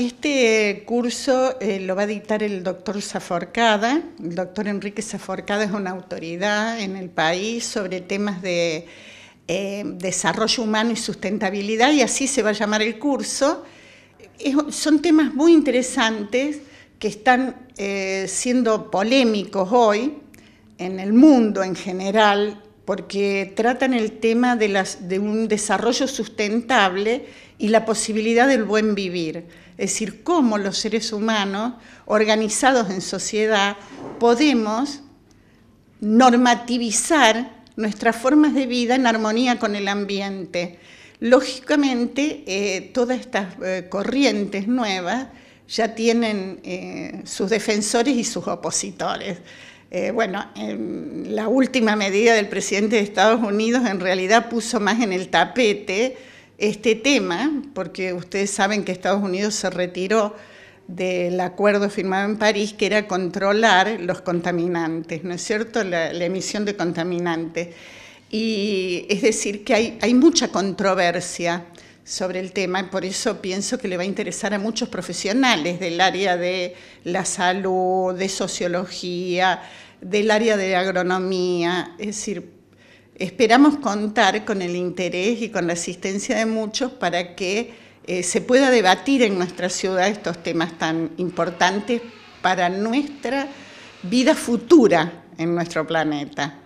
Este curso eh, lo va a dictar el doctor Zaforcada. El doctor Enrique Zaforcada es una autoridad en el país sobre temas de eh, desarrollo humano y sustentabilidad, y así se va a llamar el curso. son temas muy interesantes que están eh, siendo polémicos hoy en el mundo en general porque tratan el tema de, un desarrollo sustentable y la posibilidad del buen vivir, es decir, cómo los seres humanos organizados en sociedad podemos normativizar nuestras formas de vida en armonía con el ambiente. Lógicamente, eh, todas estas eh, corrientes nuevas ya tienen eh, sus defensores y sus opositores. Eh, bueno, la última medida del presidente de Estados Unidos en realidad puso más en el tapete este tema, porque ustedes saben que Estados Unidos se retiró del acuerdo firmado en París, que era controlar los contaminantes, ¿no es cierto?, la, emisión de contaminantes. Y es decir, que hay mucha controversia sobre el tema y por eso pienso que le va a interesar a muchos profesionales del área de la salud, de sociología, del área de agronomía. Es decir, esperamos contar con el interés y con la asistencia de muchos para que eh, se pueda debatir en nuestra ciudad estos temas tan importantes para nuestra vida futura en nuestro planeta.